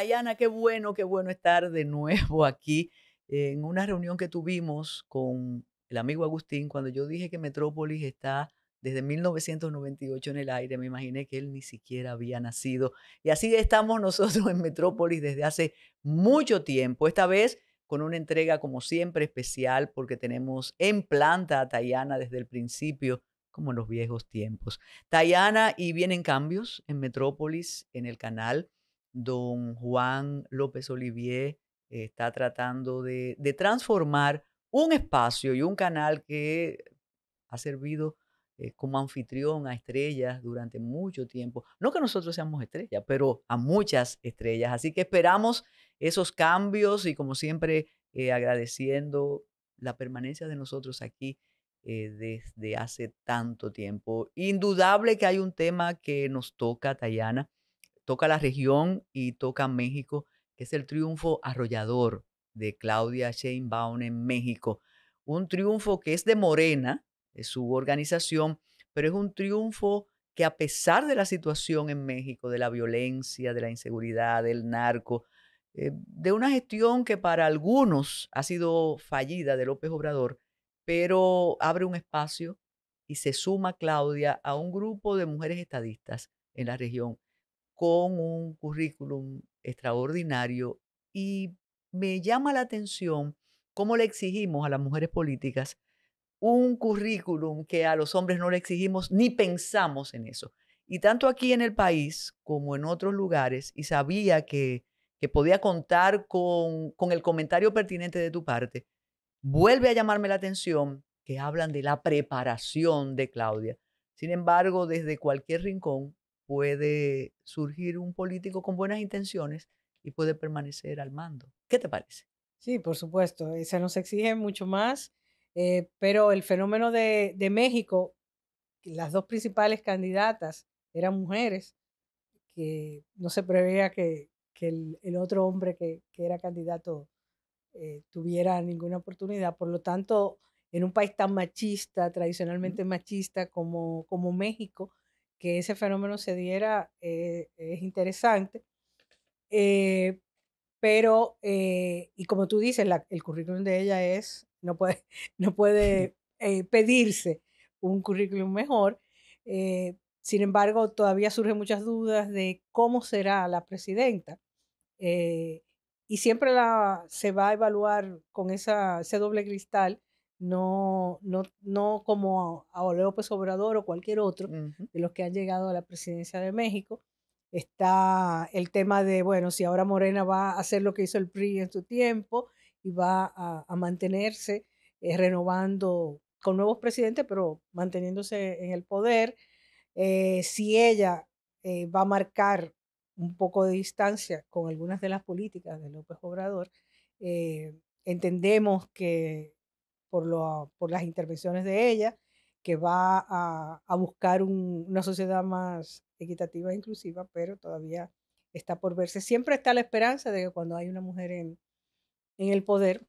Tayana, qué bueno, qué bueno estar de nuevo aquí en una reunión que tuvimos con el amigo Agustín, cuando yo dije que Metrópolis está desde 1998 en el aire, me imaginé que él ni siquiera había nacido. Y así estamos nosotros en Metrópolis desde hace mucho tiempo, esta vez con una entrega como siempre especial, porque tenemos en planta a Tayana desde el principio, como en los viejos tiempos. Tayana y vienen cambios en Metrópolis, en el canal don Juan López Olivier está tratando de, transformar un espacio y un canal que ha servido eh, como anfitrión a estrellas durante mucho tiempo. No que nosotros seamos estrellas, pero a muchas estrellas. Así que esperamos esos cambios y como siempre eh, agradeciendo la permanencia de nosotros aquí eh, desde hace tanto tiempo. Indudable que hay un tema que nos toca, Tayana, toca la región y toca México, que es el triunfo arrollador de Claudia Sheinbaum en México. Un triunfo que es de Morena, de su organización, pero es un triunfo que a pesar de la situación en México, de la violencia, de la inseguridad, del narco, eh, de una gestión que para algunos ha sido fallida de López Obrador, pero abre un espacio y se suma Claudia a un grupo de mujeres estadistas en la región con un currículum extraordinario y me llama la atención cómo le exigimos a las mujeres políticas un currículum que a los hombres no le exigimos ni pensamos en eso. Y tanto aquí en el país como en otros lugares, y sabía que, podía contar con el comentario pertinente de tu parte, vuelve a llamarme la atención que hablan de la preparación de Claudia. Sin embargo, desde cualquier rincón puede surgir un político con buenas intenciones y puede permanecer al mando. ¿Qué te parece? Sí, por supuesto, se nos exige mucho más, eh, pero el fenómeno de, México, las dos principales candidatas eran mujeres, que no se preveía que, el, otro hombre que, era candidato eh, tuviera ninguna oportunidad. Por lo tanto, en un país tan machista, tradicionalmente machista como, como México, que ese fenómeno se diera eh, es interesante. Eh, pero, eh, y como tú dices, el currículum de ella es, no puede, no puede pedirse un currículum mejor. sin embargo, todavía surgen muchas dudas de cómo será la presidenta. y siempre la, se va a evaluar con esa, ese doble cristal no, no, no como a, López Obrador o cualquier otro de los que han llegado a la presidencia de México. Está el tema de, bueno, si ahora Morena va a hacer lo que hizo el PRI en su tiempo y va a, mantenerse eh, renovando con nuevos presidentes, pero manteniéndose en el poder, eh, si ella eh, va a marcar un poco de distancia con algunas de las políticas de López Obrador, entendemos que por, por las intervenciones de ella, que va a, buscar una sociedad más equitativa e inclusiva, pero todavía está por verse. Siempre está la esperanza de que cuando hay una mujer en, en el poder,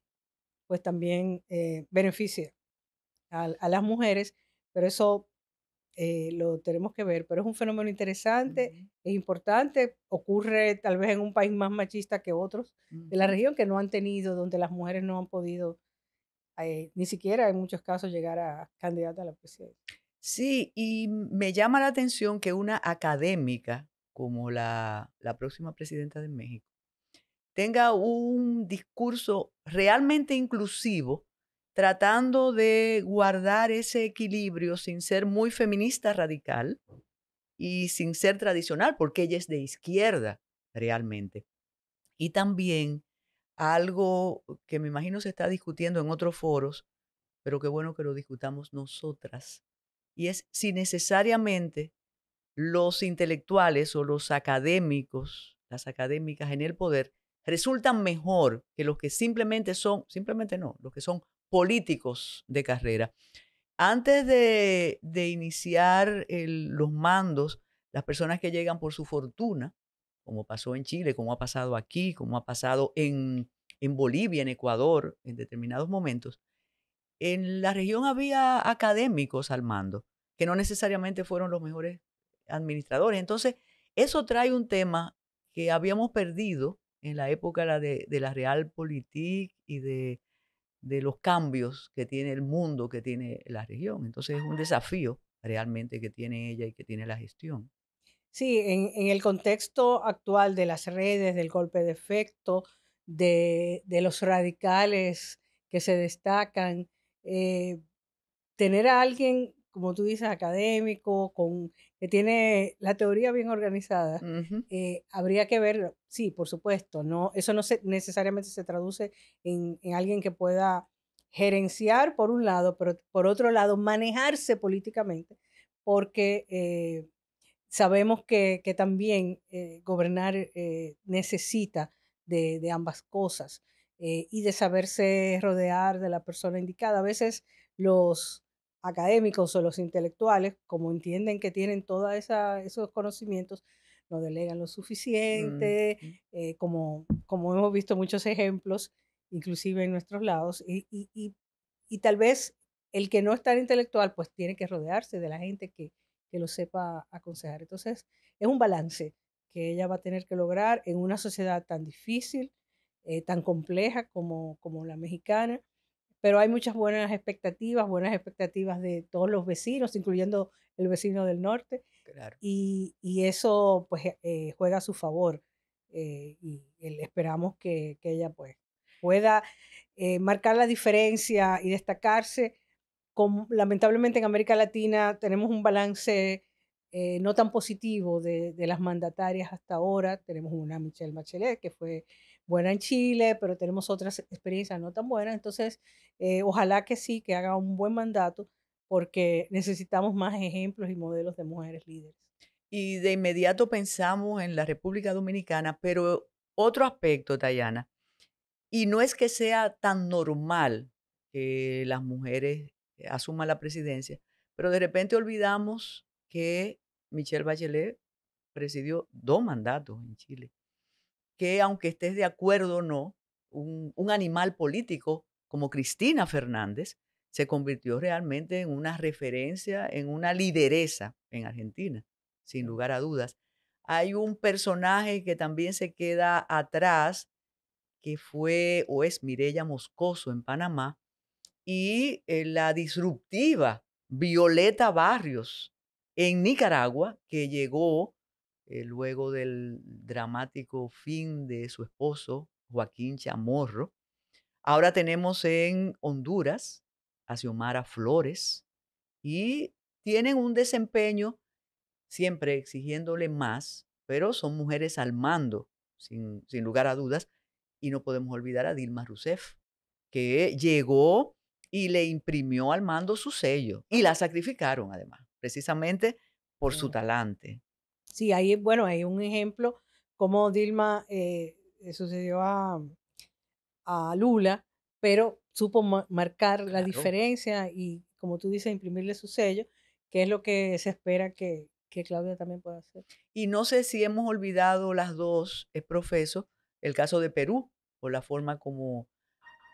pues también eh, beneficia a, las mujeres, pero eso eh, lo tenemos que ver. Pero es un fenómeno interesante, e importante, ocurre tal vez en un país más machista que otros de la región que no han tenido, donde las mujeres no han podido eh, ni siquiera en muchos casos llegar a candidata a la presidencia. Sí, y me llama la atención que una académica como la, la próxima presidenta de México tenga un discurso realmente inclusivo, tratando de guardar ese equilibrio sin ser muy feminista radical y sin ser tradicional, porque ella es de izquierda realmente. Y también algo que me imagino se está discutiendo en otros foros, pero qué bueno que lo discutamos nosotras. Y es si necesariamente los intelectuales o los académicos, las académicas en el poder, resultan mejor que los que simplemente son, simplemente no, los que son políticos de carrera. Antes de, de iniciar los mandos, las personas que llegan por su fortuna, como pasó en Chile, como ha pasado aquí, como ha pasado en, Bolivia, en Ecuador, en determinados momentos, en la región había académicos al mando, que no necesariamente fueron los mejores administradores. Entonces, eso trae un tema que habíamos perdido en la época de, de la realpolitik y de, de, los cambios que tiene el mundo, que tiene la región. Entonces es un ah. desafío realmente que tiene ella y que tiene la gestión. Sí, en, el contexto actual de las redes, del golpe de efecto, de, los radicales que se destacan, eh, tener a alguien, como tú dices, académico, con, que tiene la teoría bien organizada, eh, habría que verlo sí, por supuesto, no, eso no necesariamente se traduce en, alguien que pueda gerenciar por un lado, pero por otro lado manejarse políticamente, porque eh, sabemos que, que también eh, gobernar eh, necesita de, de, ambas cosas eh, y de saberse rodear de la persona indicada. A veces los académicos o los intelectuales, como entienden que tienen todos esos conocimientos, no delegan lo mm, suficiente, como, como hemos visto muchos ejemplos, inclusive en nuestros lados, y, y, y, y tal vez el que no es tan intelectual, pues tiene que rodearse de la gente que, que lo sepa aconsejar. Entonces, es un balance que ella va a tener que lograr en una sociedad tan difícil, eh, tan compleja como, la mexicana, pero hay muchas buenas expectativas, buenas expectativas de todos los vecinos, incluyendo el vecino del norte, y, eso pues eh, juega a su favor eh, y, esperamos que, ella pues pueda marcar la diferencia y destacarse lamentablemente en América Latina tenemos un balance eh, no tan positivo de, las mandatarias hasta ahora. Tenemos una Michelle Bachelet, que fue buena en Chile, pero tenemos otras experiencias no tan buenas. Entonces, eh, ojalá que sí, que haga un buen mandato, porque necesitamos más ejemplos y modelos de mujeres líderes. Y de inmediato pensamos en la República Dominicana, pero otro aspecto, Tayana, y no es que sea tan normal que las mujeres eh, asuma la presidencia, pero de repente olvidamos que Michelle Bachelet presidió dos mandatos en Chile, que aunque estés de acuerdo o no, un, animal político como Cristina Fernández se convirtió realmente en una referencia, en una lideresa en Argentina, sin lugar a dudas. Hay un personaje que también se queda atrás, que fue o es Mireya Moscoso en Panamá, y eh, la disruptiva Violeta Barrios en Nicaragua, que llegó eh, luego del dramático fin de su esposo, Joaquín Chamorro. Ahora tenemos en Honduras a Xiomara Flores y tienen un desempeño siempre exigiéndole más, pero son mujeres al mando, sin, sin lugar a dudas, y no podemos olvidar a Dilma Rousseff, que llegó y le imprimió al mando su sello. Y la sacrificaron, además, precisamente por su talante. Sí, ahí, bueno, hay un ejemplo como Dilma eh, sucedió a, a, Lula, pero supo marcar la diferencia y, como tú dices, imprimirle su sello, que es lo que se espera que, que Claudia también pueda hacer. Y no sé si hemos olvidado las dos, es eh, profeso, el caso de Perú, por la forma como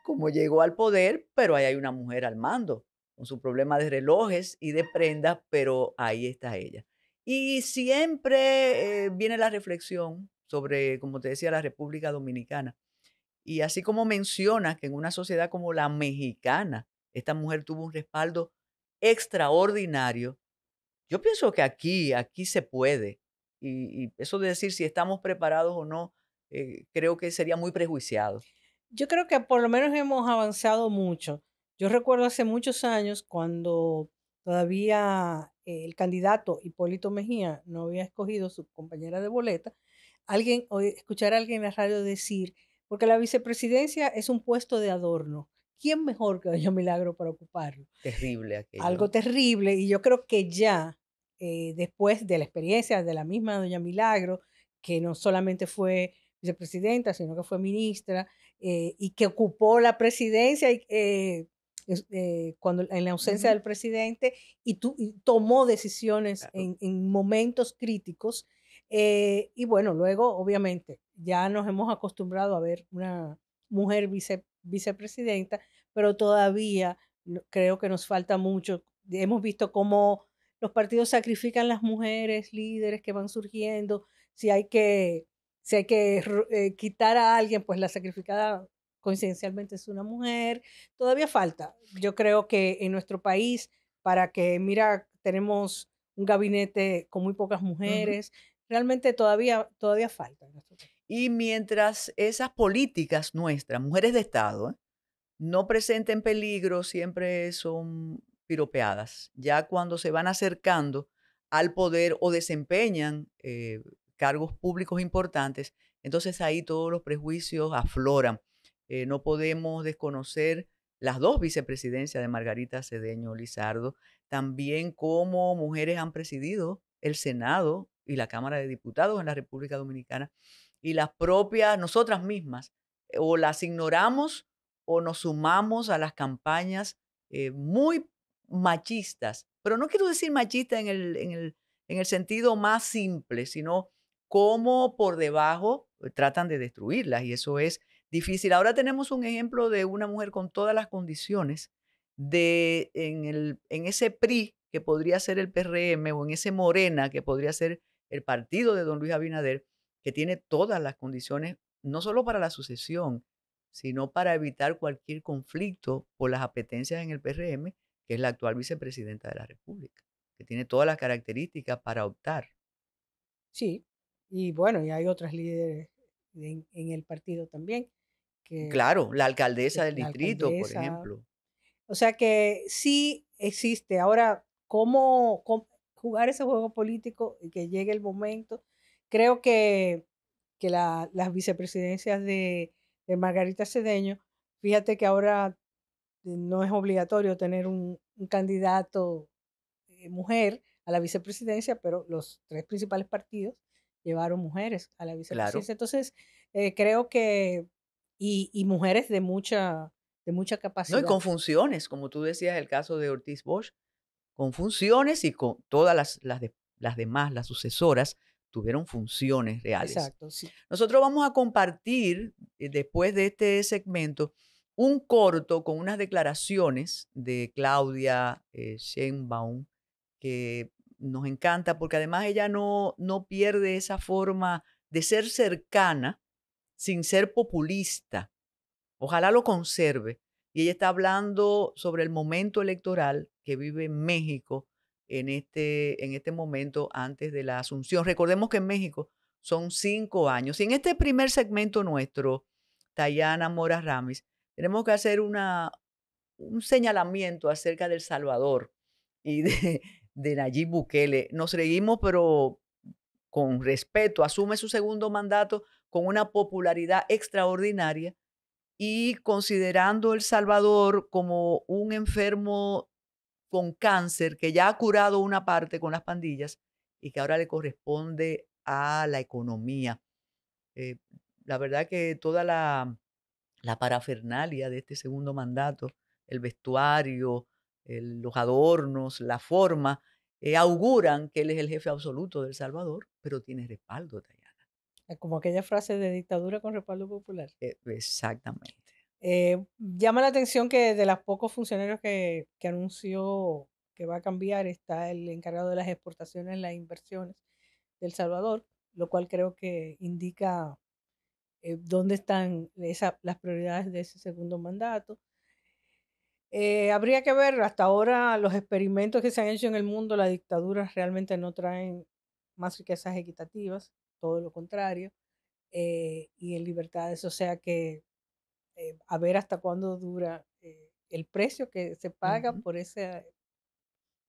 como llegó al poder, pero ahí hay una mujer al mando, con su problema de relojes y de prendas, pero ahí está ella. Y siempre eh, viene la reflexión sobre, como te decía, la República Dominicana. Y así como menciona que en una sociedad como la mexicana, esta mujer tuvo un respaldo extraordinario, yo pienso que aquí, aquí se puede. Y, eso de decir si estamos preparados o no, eh, creo que sería muy prejuiciado yo creo que por lo menos hemos avanzado mucho. Yo recuerdo hace muchos años cuando todavía eh, el candidato Hipólito Mejía no había escogido su compañera de boleta, alguien eh, escuchar a alguien en la radio decir, porque la vicepresidencia es un puesto de adorno. ¿Quién mejor que Doña Milagro para ocuparlo? Terrible aquello. Algo terrible y yo creo que ya eh, después de la experiencia de la misma Doña Milagro, que no solamente fue vicepresidenta, sino que fue ministra eh, y que ocupó la presidencia eh, eh, cuando, en la ausencia del presidente y, tomó decisiones en, momentos críticos. y bueno, luego, obviamente, ya nos hemos acostumbrado a ver una mujer vice, vicepresidenta, pero todavía creo que nos falta mucho. Hemos visto cómo los partidos sacrifican las mujeres líderes que van surgiendo, si hay que si hay que eh, quitar a alguien, pues la sacrificada coincidencialmente es una mujer. Todavía falta. Yo creo que en nuestro país, para que, mira, tenemos un gabinete con muy pocas mujeres, realmente todavía, todavía falta. Y mientras esas políticas nuestras, mujeres de Estado, no presenten peligro, siempre son piropeadas. Ya cuando se van acercando al poder o desempeñan eh, cargos públicos importantes, entonces ahí todos los prejuicios afloran. Eh, no podemos desconocer las dos vicepresidencias de Margarita Cedeño Lizardo, también cómo mujeres han presidido el Senado y la Cámara de Diputados en la República Dominicana y las propias, nosotras mismas, eh, o las ignoramos o nos sumamos a las campañas eh, muy machistas, pero no quiero decir machista en el, el, en el sentido más simple, sino cómo por debajo eh, tratan de destruirlas y eso es difícil. Ahora tenemos un ejemplo de una mujer con todas las condiciones de en, el, en ese PRI que podría ser el PRM o en ese Morena que podría ser el partido de don Luis Abinader, que tiene todas las condiciones, no solo para la sucesión, sino para evitar cualquier conflicto por las apetencias en el PRM, que es la actual vicepresidenta de la República, que tiene todas las características para optar. Sí, y bueno, y hay otras líderes en, el partido también. claro, la alcaldesa del distrito, por ejemplo. O sea que sí existe. Ahora, ¿cómo, jugar ese juego político y que llegue el momento? Creo que, las vicepresidencias de, Margarita Cedeño, fíjate que ahora no es obligatorio tener un, candidato eh, mujer a la vicepresidencia, pero los tres principales partidos llevaron mujeres a la vicepresidencia. Entonces, eh, creo que, y, mujeres de mucha, de mucha capacidad. No, y con funciones, como tú decías, el caso de Ortiz Bosch, con funciones y con todas las, las demás, las sucesoras, tuvieron funciones reales. Exacto, sí. Nosotros vamos a compartir, eh, después de este segmento, un corto con unas declaraciones de Claudia eh, Shenbaum que nos encanta porque además ella no, no pierde esa forma de ser cercana sin ser populista. Ojalá lo conserve. Y ella está hablando sobre el momento electoral que vive México en este, en este momento antes de la asunción. Recordemos que en México son cinco años. Y en este primer segmento nuestro, Tayana Mora Ramis, tenemos que hacer una, un señalamiento acerca del Salvador y de, de Nayib Bukele. Nos reímos, pero con respeto, asume su segundo mandato con una popularidad extraordinaria y considerando El Salvador como un enfermo con cáncer que ya ha curado una parte con las pandillas y que ahora le corresponde a la economía. Eh, la verdad que toda la, la, parafernalia de este segundo mandato, el vestuario, los adornos, la forma, eh, auguran que él es el jefe absoluto del Salvador, pero tiene respaldo, Dayana. Ah, como aquella frase de dictadura con respaldo popular. Eh, exactamente. Eh, llama la atención que de los pocos funcionarios que, anunció que va a cambiar está el encargado de las exportaciones, las inversiones del Salvador, lo cual creo que indica dónde están las prioridades de ese segundo mandato. Eh, habría que ver, hasta ahora los experimentos que se han hecho en el mundo, las dictaduras realmente no traen más riquezas equitativas, todo lo contrario, eh, y en libertades, o sea que eh, a ver hasta cuándo dura el precio que se paga por ese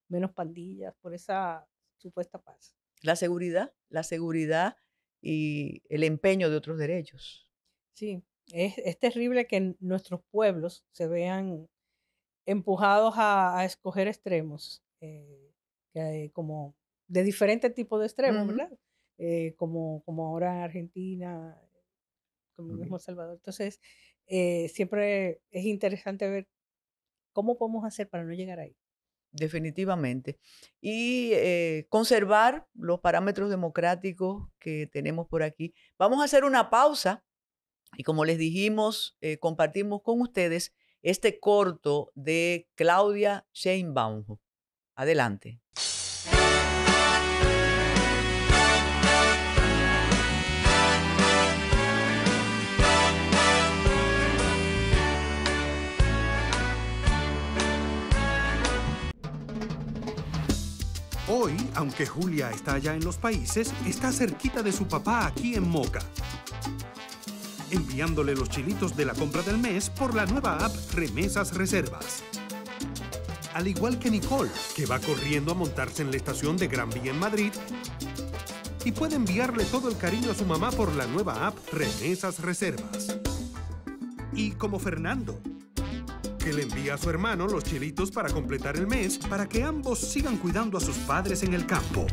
menos pandillas, por esa supuesta paz. La seguridad, la seguridad y el empeño de otros derechos. Sí, es, es terrible que nuestros pueblos se vean empujados a, escoger extremos, eh, eh, como de diferentes tipos de extremos, ¿verdad? Eh, como, como ahora en Argentina, como el mismo Salvador. Entonces, siempre es interesante ver cómo podemos hacer para no llegar ahí. Definitivamente. Y conservar los parámetros democráticos que tenemos por aquí. Vamos a hacer una pausa y como les dijimos, compartimos con ustedes este corto de Claudia Sheinbaum. Adelante. Hoy, aunque Julia está allá en los países, está cerquita de su papá aquí en Moca enviándole los chilitos de la compra del mes por la nueva app Remesas Reservas. Al igual que Nicole, que va corriendo a montarse en la estación de Gran Vía en Madrid y puede enviarle todo el cariño a su mamá por la nueva app Remesas Reservas. Y como Fernando, que le envía a su hermano los chilitos para completar el mes para que ambos sigan cuidando a sus padres en el campo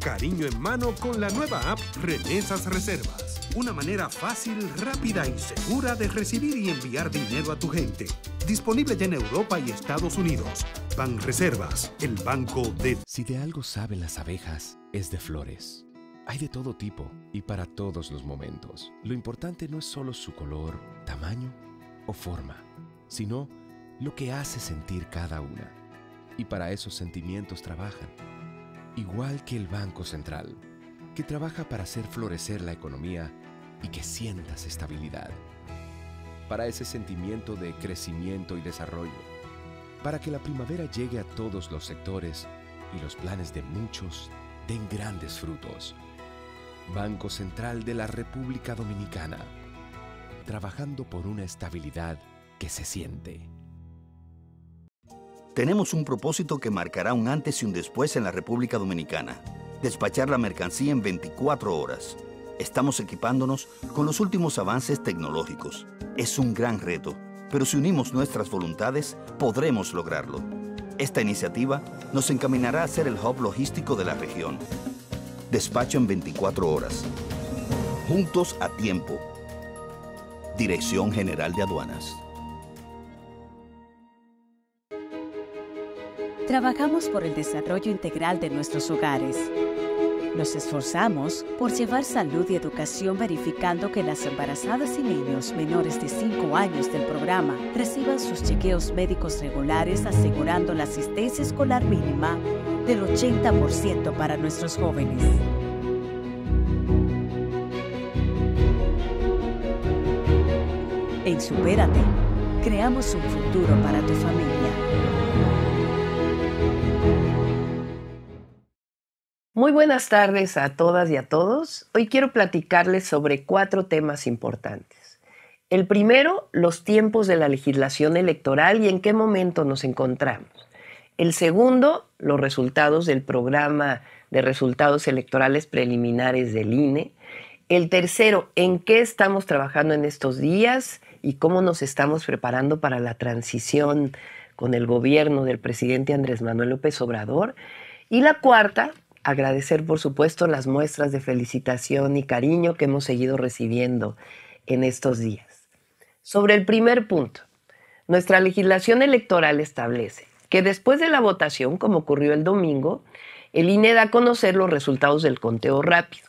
cariño en mano con la nueva app Remesas Reservas. Una manera fácil, rápida y segura de recibir y enviar dinero a tu gente. Disponible ya en Europa y Estados Unidos. Ban Reservas, el banco de... Si de algo saben las abejas, es de flores. Hay de todo tipo y para todos los momentos. Lo importante no es solo su color, tamaño o forma, sino lo que hace sentir cada una. Y para esos sentimientos trabajan igual que el Banco Central, que trabaja para hacer florecer la economía y que sientas estabilidad, para ese sentimiento de crecimiento y desarrollo, para que la primavera llegue a todos los sectores y los planes de muchos den grandes frutos. Banco Central de la República Dominicana, trabajando por una estabilidad que se siente. Tenemos un propósito que marcará un antes y un después en la República Dominicana. Despachar la mercancía en 24 horas. Estamos equipándonos con los últimos avances tecnológicos. Es un gran reto, pero si unimos nuestras voluntades, podremos lograrlo. Esta iniciativa nos encaminará a ser el hub logístico de la región. Despacho en 24 horas. Juntos a tiempo. Dirección General de Aduanas. Trabajamos por el desarrollo integral de nuestros hogares. Nos esforzamos por llevar salud y educación verificando que las embarazadas y niños menores de 5 años del programa reciban sus chequeos médicos regulares asegurando la asistencia escolar mínima del 80% para nuestros jóvenes. En Supérate, creamos un futuro para tu familia. Muy buenas tardes a todas y a todos. Hoy quiero platicarles sobre cuatro temas importantes. El primero, los tiempos de la legislación electoral y en qué momento nos encontramos. El segundo, los resultados del programa de resultados electorales preliminares del INE. El tercero, en qué estamos trabajando en estos días y cómo nos estamos preparando para la transición con el gobierno del presidente Andrés Manuel López Obrador. Y la cuarta, agradecer, por supuesto, las muestras de felicitación y cariño que hemos seguido recibiendo en estos días. Sobre el primer punto, nuestra legislación electoral establece que después de la votación, como ocurrió el domingo, el INE da a conocer los resultados del conteo rápido.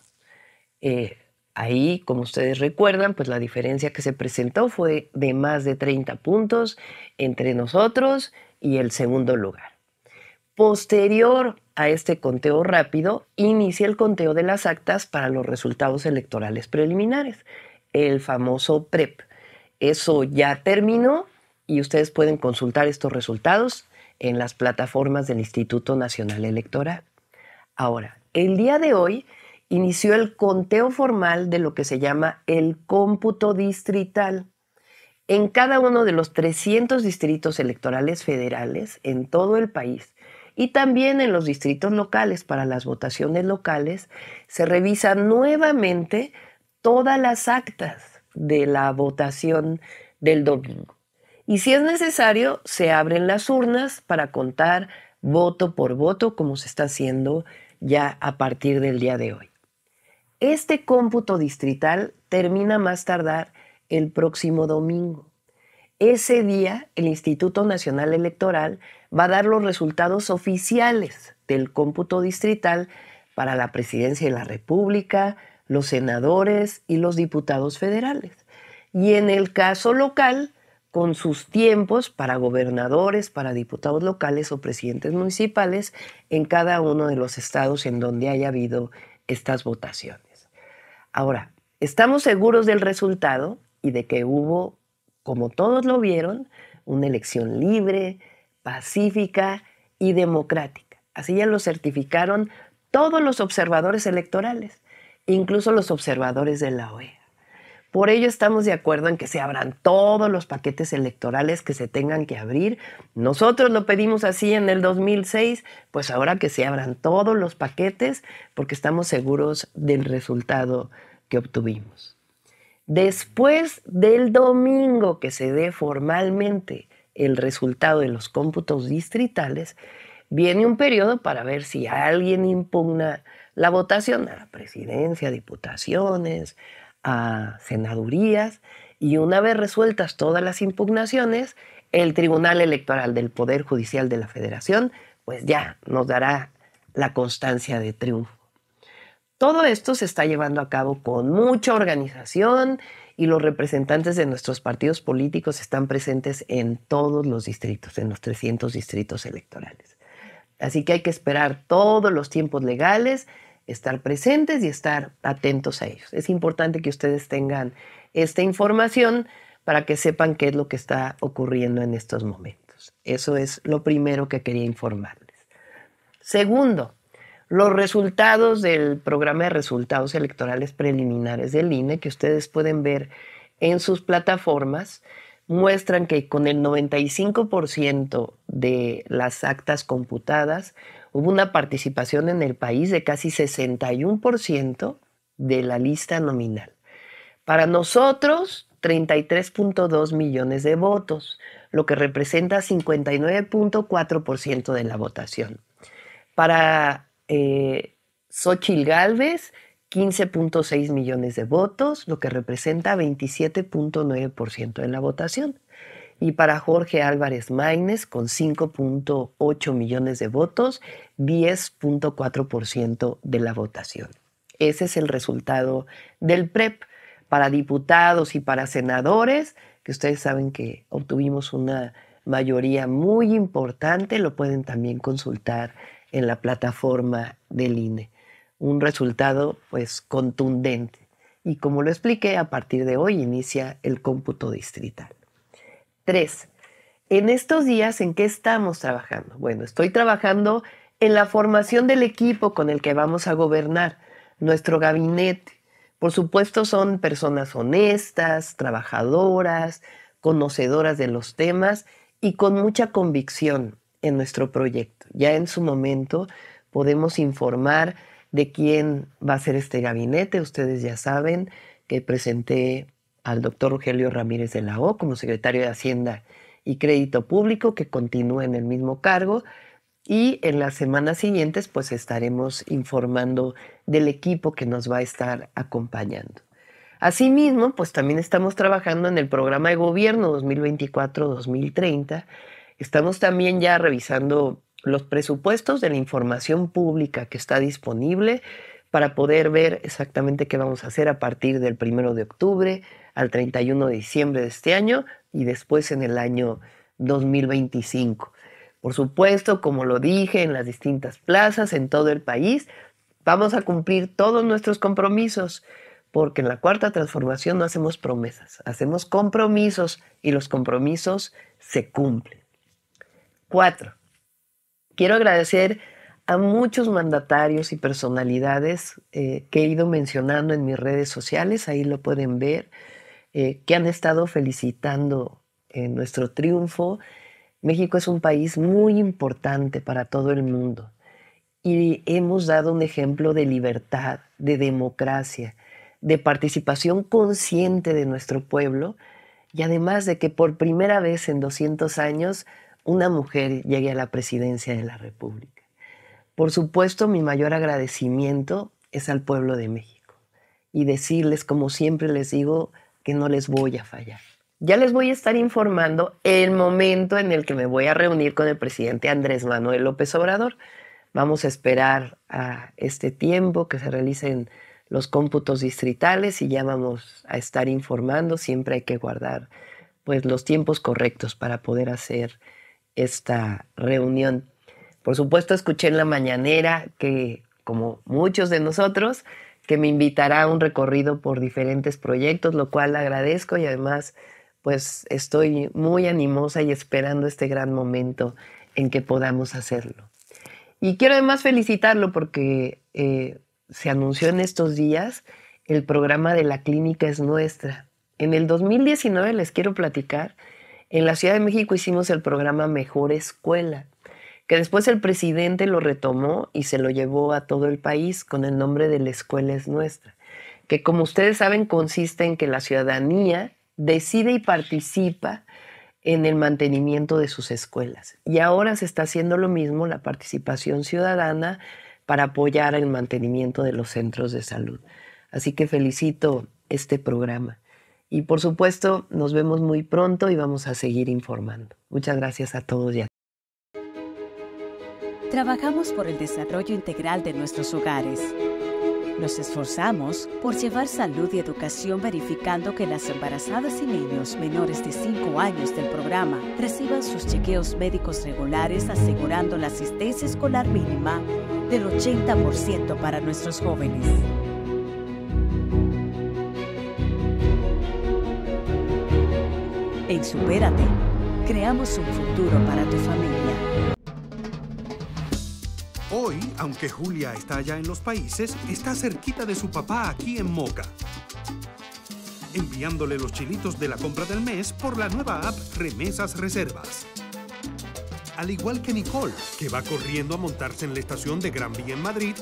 Eh, ahí, como ustedes recuerdan, pues la diferencia que se presentó fue de más de 30 puntos entre nosotros y el segundo lugar. Posterior a este conteo rápido, inicia el conteo de las actas para los resultados electorales preliminares, el famoso PREP. Eso ya terminó y ustedes pueden consultar estos resultados en las plataformas del Instituto Nacional Electoral. Ahora, el día de hoy inició el conteo formal de lo que se llama el cómputo distrital. En cada uno de los 300 distritos electorales federales en todo el país, y también en los distritos locales, para las votaciones locales, se revisan nuevamente todas las actas de la votación del domingo. Y si es necesario, se abren las urnas para contar voto por voto, como se está haciendo ya a partir del día de hoy. Este cómputo distrital termina más tardar el próximo domingo. Ese día, el Instituto Nacional Electoral va a dar los resultados oficiales del cómputo distrital para la presidencia de la República, los senadores y los diputados federales. Y en el caso local, con sus tiempos para gobernadores, para diputados locales o presidentes municipales en cada uno de los estados en donde haya habido estas votaciones. Ahora, estamos seguros del resultado y de que hubo, como todos lo vieron, una elección libre, pacífica y democrática. Así ya lo certificaron todos los observadores electorales, incluso los observadores de la OEA. Por ello estamos de acuerdo en que se abran todos los paquetes electorales que se tengan que abrir. Nosotros lo pedimos así en el 2006, pues ahora que se abran todos los paquetes porque estamos seguros del resultado que obtuvimos. Después del domingo que se dé formalmente el resultado de los cómputos distritales, viene un periodo para ver si alguien impugna la votación a la presidencia, a diputaciones, a senadurías, y una vez resueltas todas las impugnaciones, el Tribunal Electoral del Poder Judicial de la Federación, pues ya nos dará la constancia de triunfo. Todo esto se está llevando a cabo con mucha organización, y los representantes de nuestros partidos políticos están presentes en todos los distritos, en los 300 distritos electorales. Así que hay que esperar todos los tiempos legales, estar presentes y estar atentos a ellos. Es importante que ustedes tengan esta información para que sepan qué es lo que está ocurriendo en estos momentos. Eso es lo primero que quería informarles. Segundo, los resultados del programa de resultados electorales preliminares del INE, que ustedes pueden ver en sus plataformas, muestran que con el 95% de las actas computadas hubo una participación en el país de casi 61% de la lista nominal. Para nosotros, 33.2 millones de votos, lo que representa 59.4% de la votación. Para eh, Xochitl Galvez, 15.6 millones de votos, lo que representa 27.9% de la votación. Y para Jorge Álvarez Maínez, con 5.8 millones de votos, 10.4% de la votación. Ese es el resultado del PREP para diputados y para senadores, que ustedes saben que obtuvimos una mayoría muy importante, lo pueden también consultar en la plataforma del INE. Un resultado pues contundente. Y como lo expliqué, a partir de hoy inicia el cómputo distrital. Tres, en estos días, ¿en qué estamos trabajando? Bueno, estoy trabajando en la formación del equipo con el que vamos a gobernar, nuestro gabinete. Por supuesto, son personas honestas, trabajadoras, conocedoras de los temas y con mucha convicción en nuestro proyecto. Ya en su momento podemos informar de quién va a ser este gabinete. Ustedes ya saben que presenté al doctor Rogelio Ramírez de la O como secretario de Hacienda y Crédito Público, que continúa en el mismo cargo. Y en las semanas siguientes, pues estaremos informando del equipo que nos va a estar acompañando. Asimismo, pues también estamos trabajando en el programa de gobierno 2024-2030 Estamos también ya revisando los presupuestos de la información pública que está disponible para poder ver exactamente qué vamos a hacer a partir del 1 de octubre al 31 de diciembre de este año y después en el año 2025. Por supuesto, como lo dije, en las distintas plazas en todo el país, vamos a cumplir todos nuestros compromisos, porque en la cuarta transformación no hacemos promesas, hacemos compromisos y los compromisos se cumplen. Cuatro, quiero agradecer a muchos mandatarios y personalidades eh, que he ido mencionando en mis redes sociales, ahí lo pueden ver, eh, que han estado felicitando eh, nuestro triunfo. México es un país muy importante para todo el mundo y hemos dado un ejemplo de libertad, de democracia, de participación consciente de nuestro pueblo y además de que por primera vez en 200 años una mujer llegue a la presidencia de la República. Por supuesto, mi mayor agradecimiento es al pueblo de México y decirles, como siempre les digo, que no les voy a fallar. Ya les voy a estar informando el momento en el que me voy a reunir con el presidente Andrés Manuel López Obrador. Vamos a esperar a este tiempo que se realicen los cómputos distritales y ya vamos a estar informando. Siempre hay que guardar pues los tiempos correctos para poder hacer esta reunión. Por supuesto, escuché en la mañanera que, como muchos de nosotros, que me invitará a un recorrido por diferentes proyectos, lo cual agradezco y además pues estoy muy animosa y esperando este gran momento en que podamos hacerlo. Y quiero además felicitarlo porque eh, se anunció en estos días el programa de la clínica es nuestra. En el 2019 les quiero platicar en la Ciudad de México hicimos el programa Mejor Escuela, que después el presidente lo retomó y se lo llevó a todo el país con el nombre de La Escuela es Nuestra, que como ustedes saben consiste en que la ciudadanía decide y participa en el mantenimiento de sus escuelas. Y ahora se está haciendo lo mismo, la participación ciudadana para apoyar el mantenimiento de los centros de salud. Así que felicito este programa. Y por supuesto, nos vemos muy pronto y vamos a seguir informando. Muchas gracias a todos y Trabajamos por el desarrollo integral de nuestros hogares. Nos esforzamos por llevar salud y educación verificando que las embarazadas y niños menores de 5 años del programa reciban sus chequeos médicos regulares asegurando la asistencia escolar mínima del 80% para nuestros jóvenes. En Supérate, creamos un futuro para tu familia. Hoy, aunque Julia está allá en los países, está cerquita de su papá aquí en Moca. Enviándole los chilitos de la compra del mes por la nueva app Remesas Reservas. Al igual que Nicole, que va corriendo a montarse en la estación de Gran Vía en Madrid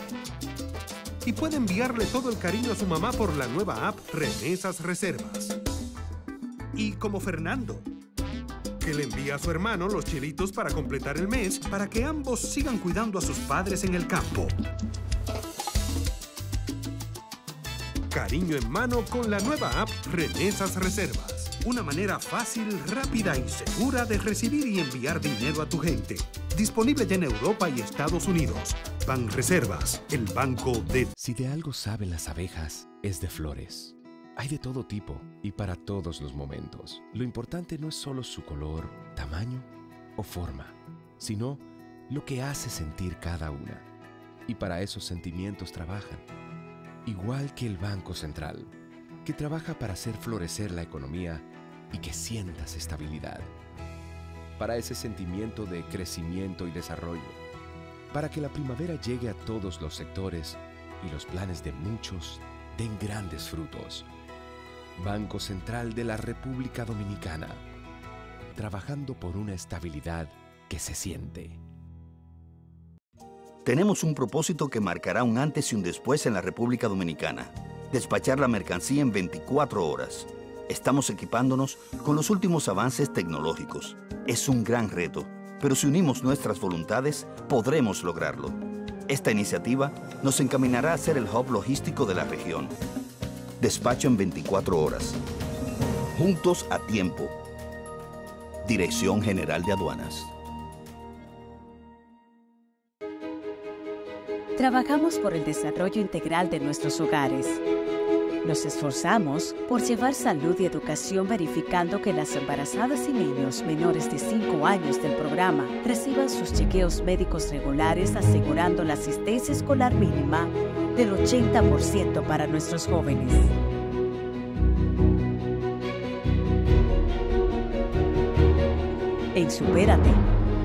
y puede enviarle todo el cariño a su mamá por la nueva app Remesas Reservas y como Fernando, que le envía a su hermano los chelitos para completar el mes para que ambos sigan cuidando a sus padres en el campo. Cariño en mano con la nueva app Renesas Reservas. Una manera fácil, rápida y segura de recibir y enviar dinero a tu gente. Disponible ya en Europa y Estados Unidos. Ban Reservas, el banco de... Si de algo saben las abejas, es de flores hay de todo tipo y para todos los momentos. Lo importante no es solo su color, tamaño o forma, sino lo que hace sentir cada una. Y para esos sentimientos trabajan. Igual que el Banco Central, que trabaja para hacer florecer la economía y que sientas estabilidad. Para ese sentimiento de crecimiento y desarrollo. Para que la primavera llegue a todos los sectores y los planes de muchos den grandes frutos. Banco Central de la República Dominicana, trabajando por una estabilidad que se siente. Tenemos un propósito que marcará un antes y un después en la República Dominicana, despachar la mercancía en 24 horas. Estamos equipándonos con los últimos avances tecnológicos. Es un gran reto, pero si unimos nuestras voluntades, podremos lograrlo. Esta iniciativa nos encaminará a ser el hub logístico de la región Despacho en 24 horas. Juntos a tiempo. Dirección General de Aduanas. Trabajamos por el desarrollo integral de nuestros hogares. Nos esforzamos por llevar salud y educación verificando que las embarazadas y niños menores de 5 años del programa reciban sus chequeos médicos regulares asegurando la asistencia escolar mínima del 80% para nuestros jóvenes. En Supérate,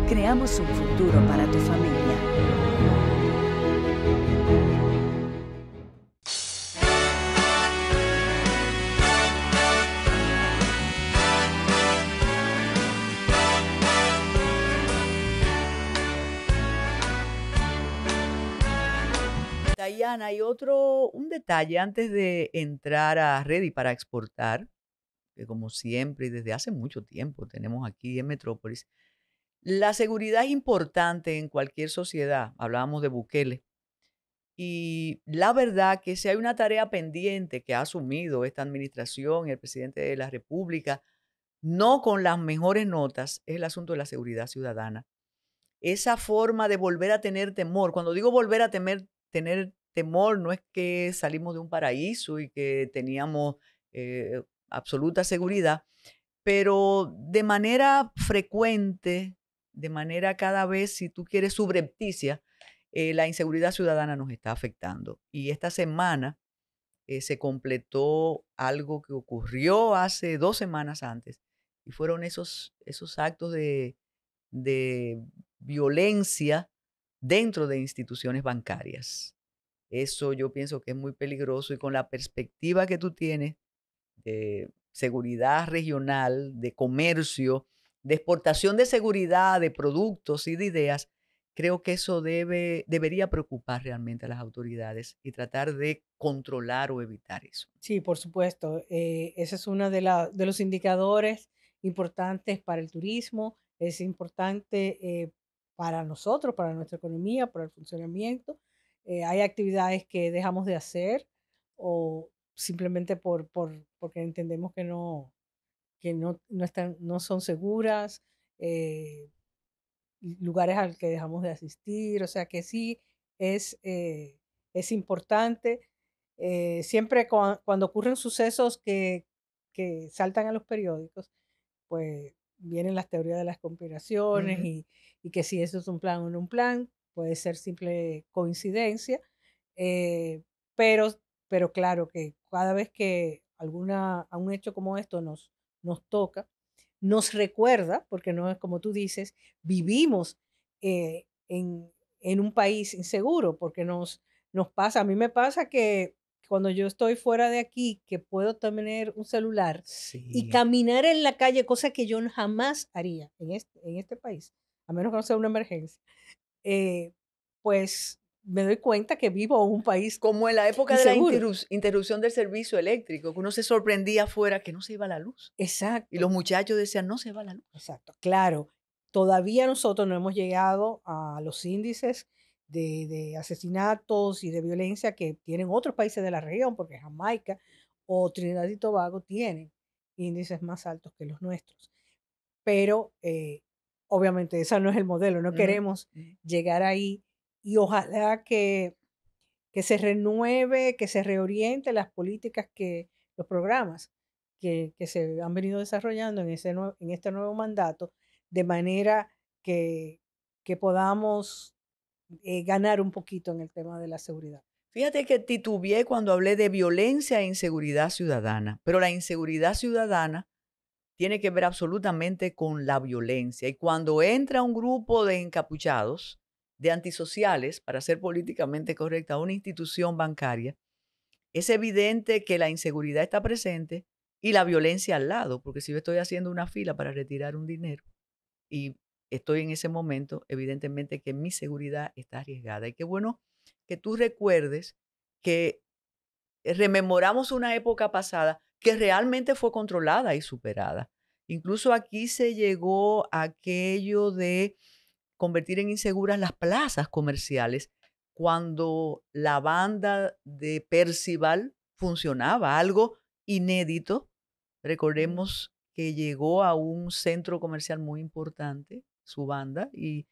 creamos un futuro para tu familia. Hay otro, un detalle antes de entrar a Ready para exportar, que como siempre y desde hace mucho tiempo tenemos aquí en Metrópolis, la seguridad es importante en cualquier sociedad. Hablábamos de Bukele. Y la verdad que si hay una tarea pendiente que ha asumido esta administración el presidente de la República, no con las mejores notas, es el asunto de la seguridad ciudadana. Esa forma de volver a tener temor, cuando digo volver a temer, tener temor, no es que salimos de un paraíso y que teníamos eh, absoluta seguridad, pero de manera frecuente, de manera cada vez, si tú quieres, subrepticia, eh, la inseguridad ciudadana nos está afectando. Y esta semana eh, se completó algo que ocurrió hace dos semanas antes, y fueron esos, esos actos de violencia dentro de instituciones bancarias. Eso yo pienso que es muy peligroso y con la perspectiva que tú tienes de seguridad regional, de comercio, de exportación de seguridad, de productos y de ideas, creo que eso debe, debería preocupar realmente a las autoridades y tratar de controlar o evitar eso. Sí, por supuesto. Eh, ese es uno de, los indicadores importantes para el turismo, es importante eh, para nosotros, para nuestra economía, para el funcionamiento, eh, hay actividades que dejamos de hacer o simplemente por, porque entendemos que no, que no, no, están, no son seguras, eh, lugares al que dejamos de asistir, o sea que sí es, eh, es importante. siempre cuando ocurren sucesos que, que, saltan a los periódicos, pues vienen las teorías de las conspiraciones y, y, que si eso es un plan o no un plan, puede ser simple coincidencia, eh, pero, pero claro que cada vez que alguna, un hecho como esto nos, nos toca, nos recuerda, porque no es como tú dices, vivimos eh, en, en, un país inseguro, porque nos, nos pasa, a mí me pasa que cuando yo estoy fuera de aquí, que puedo tener un celular y caminar en la calle, cosa que yo jamás haría en este, en este país, a menos que no sea una emergencia. Eh, pues me doy cuenta que vivo en un país. Como en la época de la interrupción del servicio eléctrico, que uno se sorprendía afuera que no se iba la luz. Exacto. Y los muchachos decían, no se va la luz. Exacto, claro. Todavía nosotros no hemos llegado a los índices de, asesinatos y de violencia que tienen otros países de la región, porque Jamaica o Trinidad y Tobago tienen índices más altos que los nuestros. Pero eh, obviamente ese no es el modelo, no queremos llegar ahí y ojalá que, que se renueve, que se reoriente las políticas, que los programas que, se han venido desarrollando en, ese en este nuevo mandato, de manera que, que podamos eh, ganar un poquito en el tema de la seguridad. Fíjate que titubeé cuando hablé de violencia e inseguridad ciudadana, pero la inseguridad ciudadana tiene que ver absolutamente con la violencia. Y cuando entra un grupo de encapuchados, de antisociales, para ser políticamente correcta, a una institución bancaria, es evidente que la inseguridad está presente y la violencia al lado, porque si yo estoy haciendo una fila para retirar un dinero y estoy en ese momento, evidentemente que mi seguridad está arriesgada. Y qué bueno que tú recuerdes que rememoramos una época pasada que realmente fue controlada y superada. Incluso aquí se llegó a aquello de convertir en inseguras las plazas comerciales cuando la banda de Percival funcionaba, algo inédito. Recordemos que llegó a un centro comercial muy importante, su banda, y,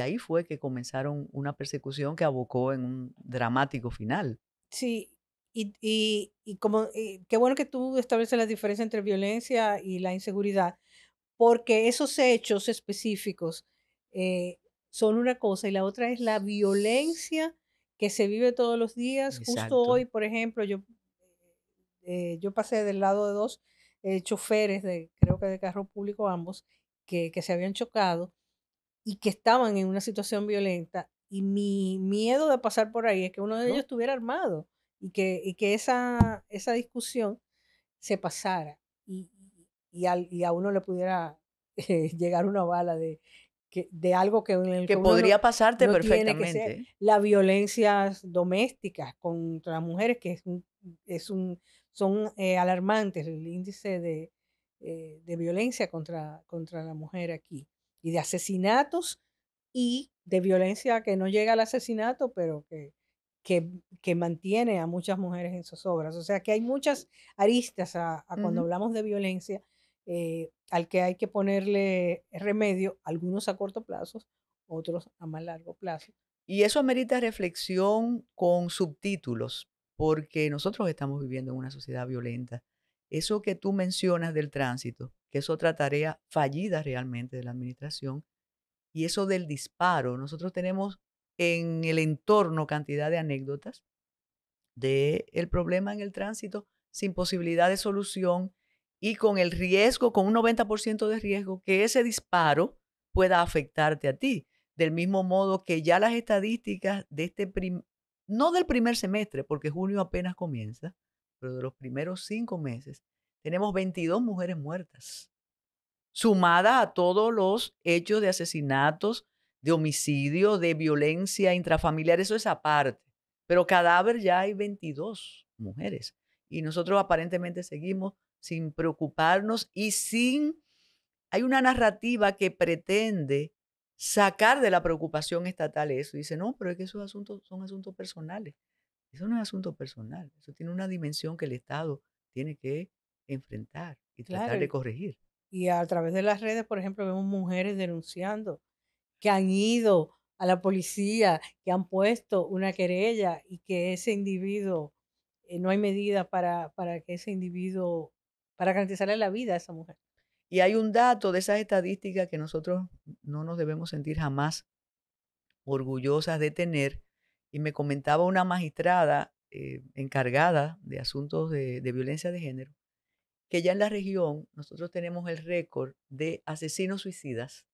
ahí fue que comenzaron una persecución que abocó en un dramático final. Sí, y, como, eh, qué bueno que tú estableces la diferencia entre violencia y la inseguridad, porque esos hechos específicos eh, son una cosa y la otra es la violencia que se vive todos los días. Justo hoy, por ejemplo, yo, eh, yo pasé del lado de dos choferes, de, creo que de carro público ambos, que, se habían chocado y que estaban en una situación violenta y mi miedo de pasar por ahí es que uno de ellos estuviera armado y que, esa, esa discusión se pasara y, a uno le pudiera eh, llegar una bala de, que, de algo que, en el que, podría pasarte perfectamente. que ser. Las violencias domésticas contra las mujeres, que es un, es un, son eh, alarmantes el índice eh, de, violencia contra, contra la mujer aquí, y de asesinatos y de violencia que no llega al asesinato, pero que que, mantiene a muchas mujeres en sus obras. O sea que hay muchas aristas a, cuando hablamos de violencia eh, al que hay que ponerle remedio, algunos a corto plazo, otros a más largo plazo. Y eso amerita reflexión con subtítulos, porque nosotros estamos viviendo en una sociedad violenta. Eso que tú mencionas del tránsito, que es otra tarea fallida realmente de la administración, y eso del disparo, nosotros tenemos en el entorno cantidad de anécdotas del el problema en el tránsito sin posibilidad de solución y con el riesgo, con un 90% de riesgo que ese disparo pueda afectarte a ti. Del mismo modo que ya las estadísticas de este, no del primer semestre, porque junio apenas comienza, pero de los primeros cinco meses, tenemos 22 mujeres muertas, sumada a todos los hechos de asesinatos, de homicidio, de violencia intrafamiliar, eso es aparte. Pero cadáver ya hay 22 mujeres. Y nosotros aparentemente seguimos sin preocuparnos y sin... Hay una narrativa que pretende sacar de la preocupación estatal eso. Dice, no, pero es que esos asuntos son asuntos personales. Eso no es asunto personal, eso tiene una dimensión que el Estado tiene que enfrentar y tratar de corregir. Y a través de las redes, por ejemplo, vemos mujeres denunciando que han ido a la policía, que han puesto una querella y que ese individuo, eh, no hay medida para, que ese individuo, para garantizarle la vida a esa mujer. Y hay un dato de esas estadísticas que nosotros no nos debemos sentir jamás orgullosas de tener. Y me comentaba una magistrada eh, encargada de asuntos de violencia de género, que ya en la región nosotros tenemos el récord de asesinos suicidas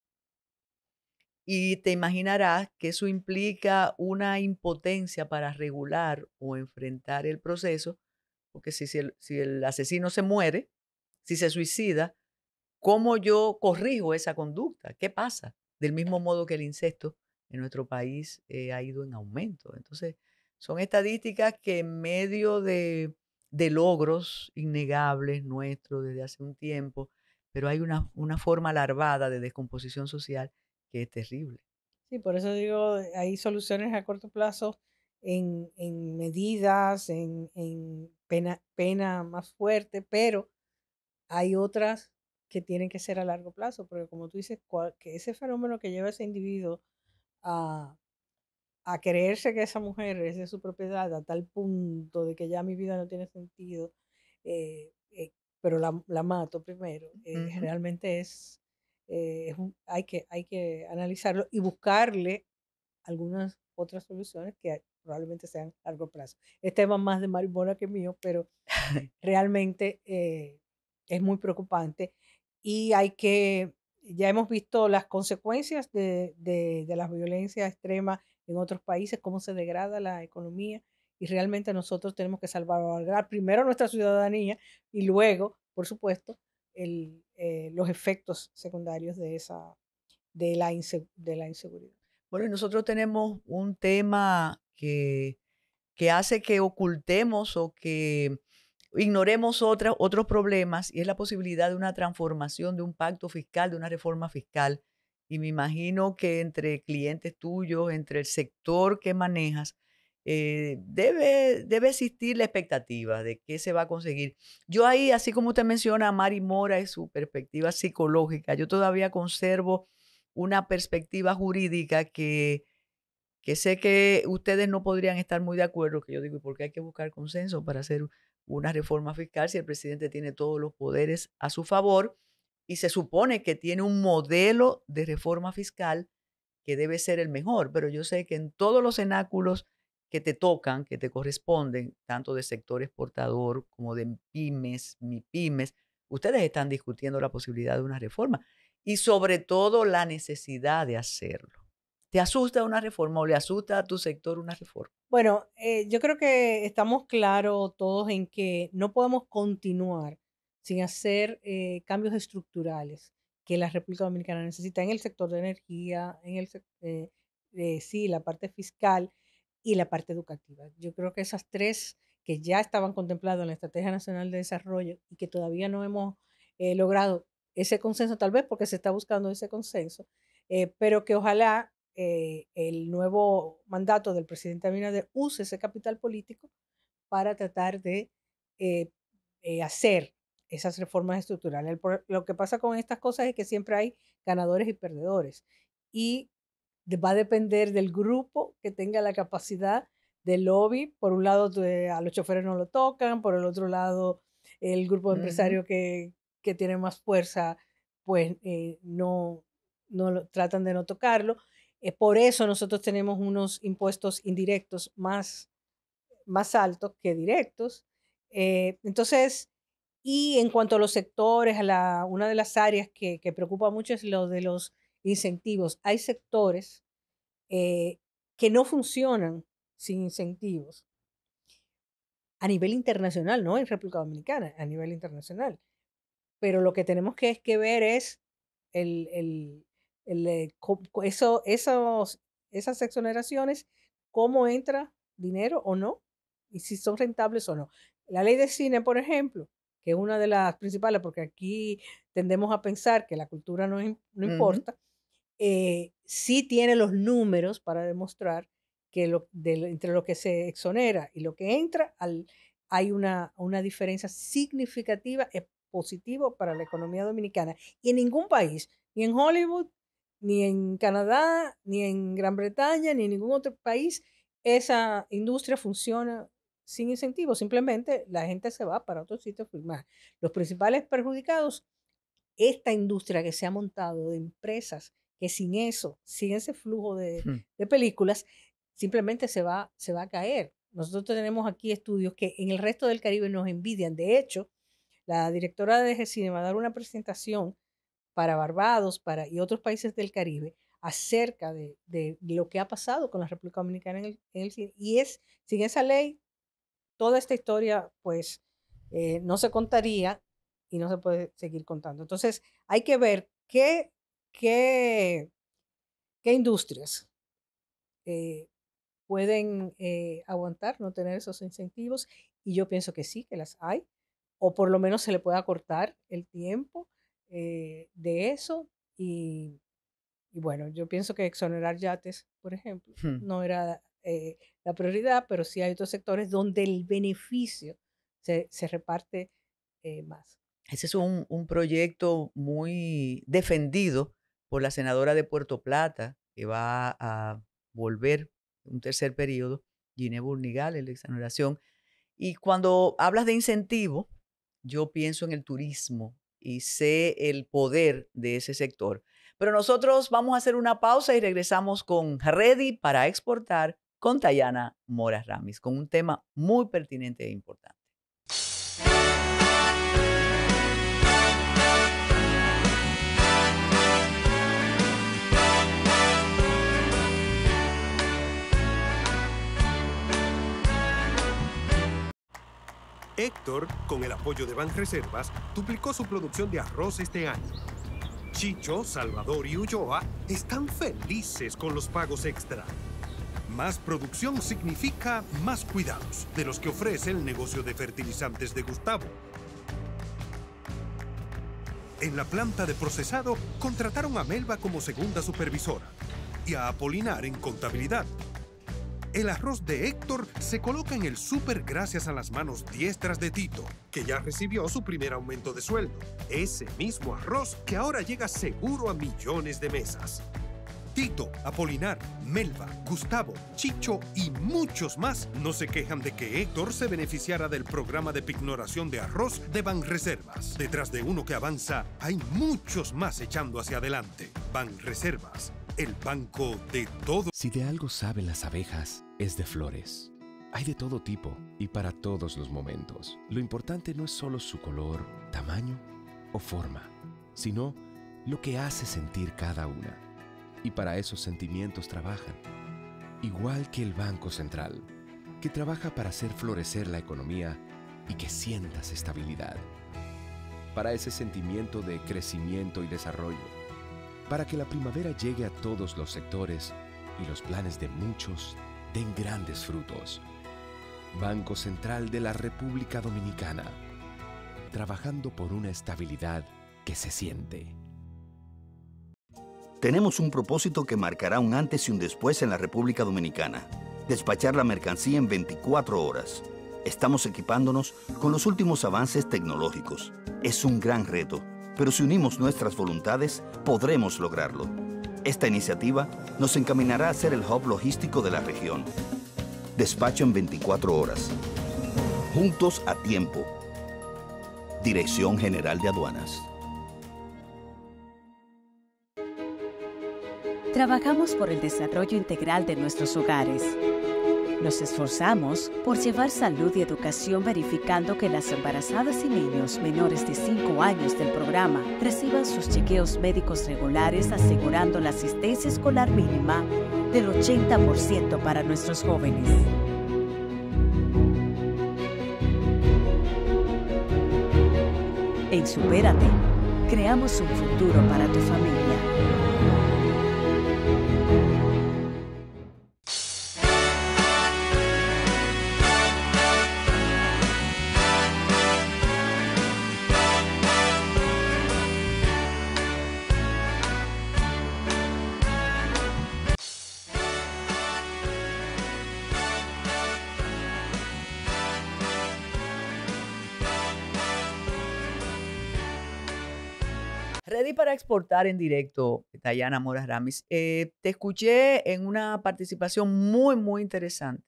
y te imaginarás que eso implica una impotencia para regular o enfrentar el proceso, porque si, el, asesino se muere, si se suicida, ¿cómo yo corrijo esa conducta? ¿Qué pasa? Del mismo modo que el incesto en nuestro país eh, ha ido en aumento. Entonces, son estadísticas que en medio de, logros innegables nuestros desde hace un tiempo, pero hay una, una forma larvada de descomposición social que terrible. Sí, por eso digo, eh, hay soluciones a corto plazo en, medidas, en, pena, pena más fuerte, pero hay otras que tienen que ser a largo plazo, porque como tú dices, que ese fenómeno que lleva a ese individuo a, creerse que esa mujer es de su propiedad a tal punto de que ya mi vida no tiene sentido, eh, eh, pero la, la mato primero, realmente es, eh, un, hay, que, hay que analizarlo y buscarle algunas otras soluciones que probablemente sean a largo plazo. Este tema más de Maribona que mío, pero realmente eh, es muy preocupante y hay que, ya hemos visto las consecuencias de, de, de las violencias extremas en otros países, cómo se degrada la economía y realmente nosotros tenemos que salvaguardar primero nuestra ciudadanía y luego, por supuesto, el, eh, los efectos secundarios de, esa, de, la de la inseguridad. Bueno, nosotros tenemos un tema que, que hace que ocultemos o que ignoremos otra, otros problemas y es la posibilidad de una transformación, de un pacto fiscal, de una reforma fiscal. Y me imagino que entre clientes tuyos, entre el sector que manejas, eh, debe, debe existir la expectativa de qué se va a conseguir. Yo ahí, así como usted menciona Mari Mora es su perspectiva psicológica, yo todavía conservo una perspectiva jurídica que, que sé que ustedes no podrían estar muy de acuerdo, que yo digo, ¿y hay que buscar consenso para hacer una reforma fiscal si el presidente tiene todos los poderes a su favor y se supone que tiene un modelo de reforma fiscal que debe ser el mejor? Pero yo sé que en todos los cenáculos que te tocan, que te corresponden, tanto de sector exportador como de pymes, mipymes. ustedes están discutiendo la posibilidad de una reforma y sobre todo la necesidad de hacerlo. ¿Te asusta una reforma o le asusta a tu sector una reforma? Bueno, eh, yo creo que estamos claros todos en que no podemos continuar sin hacer eh, cambios estructurales que la República Dominicana necesita en el sector de energía, en el eh, sí, la parte fiscal, y la parte educativa. Yo creo que esas tres que ya estaban contempladas en la Estrategia Nacional de Desarrollo y que todavía no hemos eh, logrado ese consenso, tal vez porque se está buscando ese consenso, eh, pero que ojalá eh, el nuevo mandato del presidente Abinader use ese capital político para tratar de hacer esas reformas estructurales. lo que pasa con estas cosas es que siempre hay ganadores y perdedores. Y va a depender del grupo que tenga la capacidad de lobby. Por un lado, a los choferes no lo tocan, por el otro lado, el grupo de empresarios que, tiene más fuerza, pues eh, no, no tratan de no tocarlo. Eh, por eso nosotros tenemos unos impuestos indirectos más, más altos que directos. Eh, entonces, y en cuanto a los sectores, a la, una de las áreas que preocupa mucho es lo de los incentivos. Hay sectores eh, que no funcionan sin incentivos a nivel internacional, no en República Dominicana, a nivel internacional. Pero lo que tenemos que, es que ver es el, eh, eso, esos, esas exoneraciones, cómo entra dinero o no, y si son rentables o no. La ley de cine, por ejemplo, que es una de las principales, porque aquí tendemos a pensar que la cultura no, no importa, eh, sí tiene los números para demostrar que lo, entre lo que se exonera y lo que entra al, hay una, una diferencia significativa, es eh, positivo para la economía dominicana. Y en ningún país, ni en Hollywood, ni en Canadá, ni en Gran Bretaña, ni en ningún otro país, esa industria funciona sin incentivos. Simplemente la gente se va para otro sitio a firmar. Los principales perjudicados, esta industria que se ha montado de empresas que sin eso, sin ese flujo de, películas, simplemente se va, se va a caer. Nosotros tenemos aquí estudios que en el resto del Caribe nos envidian. De hecho, la directora de Cine va a dar una presentación para Barbados para, y otros países del Caribe acerca de, lo que ha pasado con la República Dominicana en el, cine. Y es, sin esa ley, toda esta historia, pues, eh, no se contaría y no se puede seguir contando. Entonces, hay que ver qué qué, qué industrias eh, pueden eh, aguantar, no tener esos incentivos. Y yo pienso que sí, que las hay, o por lo menos se le puede acortar el tiempo eh, de eso. Y, y, bueno, yo pienso que exonerar yates, por ejemplo, hmm. no era la prioridad, pero sí hay otros sectores donde el beneficio se, se reparte más. Ese es un, un proyecto muy defendido por la senadora de Puerto Plata, que va a volver un tercer periodo, Ginevra Burnigal, en la exoneración. Y cuando hablas de incentivo, yo pienso en el turismo y sé el poder de ese sector. Pero nosotros vamos a hacer una pausa y regresamos con Ready para exportar con Tayana Moras Ramis, con un tema muy pertinente e importante. Héctor, con el apoyo de Reservas, duplicó su producción de arroz este año. Chicho, Salvador y Ulloa están felices con los pagos extra. Más producción significa más cuidados de los que ofrece el negocio de fertilizantes de Gustavo. En la planta de procesado contrataron a Melba como segunda supervisora y a Apolinar en contabilidad el arroz de Héctor se coloca en el súper gracias a las manos diestras de Tito, que ya recibió su primer aumento de sueldo. Ese mismo arroz que ahora llega seguro a millones de mesas. Tito, Apolinar, Melba, Gustavo, Chicho y muchos más no se quejan de que Héctor se beneficiara del programa de pignoración de arroz de Banreservas. Detrás de uno que avanza, hay muchos más echando hacia adelante. Banreservas, el banco de todo. Si de algo saben las abejas, es de flores. Hay de todo tipo y para todos los momentos. Lo importante no es solo su color, tamaño o forma, sino lo que hace sentir cada una. Y para esos sentimientos trabajan. Igual que el Banco Central, que trabaja para hacer florecer la economía y que sientas estabilidad. Para ese sentimiento de crecimiento y desarrollo para que la primavera llegue a todos los sectores y los planes de muchos den grandes frutos. Banco Central de la República Dominicana, trabajando por una estabilidad que se siente. Tenemos un propósito que marcará un antes y un después en la República Dominicana. Despachar la mercancía en 24 horas. Estamos equipándonos con los últimos avances tecnológicos. Es un gran reto pero si unimos nuestras voluntades, podremos lograrlo. Esta iniciativa nos encaminará a ser el hub logístico de la región. Despacho en 24 horas. Juntos a tiempo. Dirección General de Aduanas. Trabajamos por el desarrollo integral de nuestros hogares. Nos esforzamos por llevar salud y educación verificando que las embarazadas y niños menores de 5 años del programa reciban sus chequeos médicos regulares asegurando la asistencia escolar mínima del 80% para nuestros jóvenes. En Supérate, creamos un futuro para tu familia. en directo, Dayana Moras Ramis. Eh, te escuché en una participación muy, muy interesante.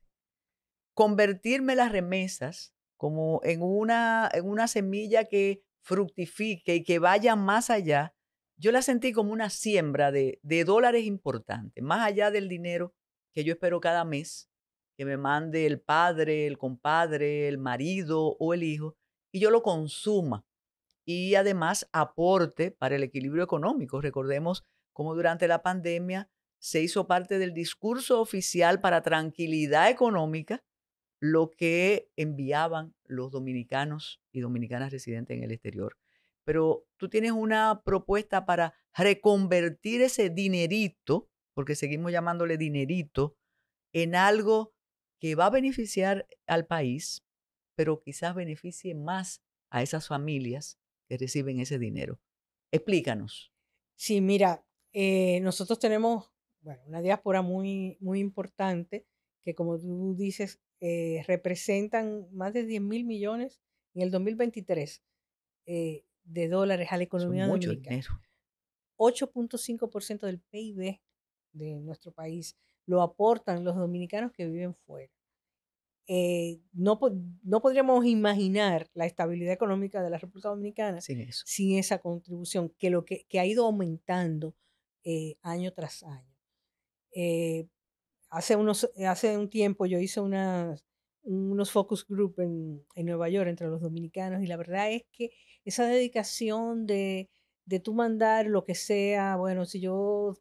Convertirme las remesas como en una, en una semilla que fructifique y que vaya más allá, yo la sentí como una siembra de, de dólares importantes, más allá del dinero que yo espero cada mes que me mande el padre, el compadre, el marido o el hijo, y yo lo consuma y además aporte para el equilibrio económico. Recordemos cómo durante la pandemia se hizo parte del discurso oficial para tranquilidad económica lo que enviaban los dominicanos y dominicanas residentes en el exterior. Pero tú tienes una propuesta para reconvertir ese dinerito, porque seguimos llamándole dinerito, en algo que va a beneficiar al país, pero quizás beneficie más a esas familias reciben ese dinero. Explícanos. Sí, mira, eh, nosotros tenemos una diáspora muy, muy importante que, como tú dices, eh, representan más de 10 mil millones en el 2023 eh, de dólares a la economía Son dominicana. 8.5% del PIB de nuestro país lo aportan los dominicanos que viven fuera. Eh, no, no podríamos imaginar la estabilidad económica de la República Dominicana sin, esa contribución que, lo que, ha ido aumentando eh, año tras año. Eh, hace, unos, hace un tiempo yo hice unas, unos focus group en, Nueva York entre los dominicanos y la verdad es que esa dedicación de, de tú mandar lo que sea, bueno, si yo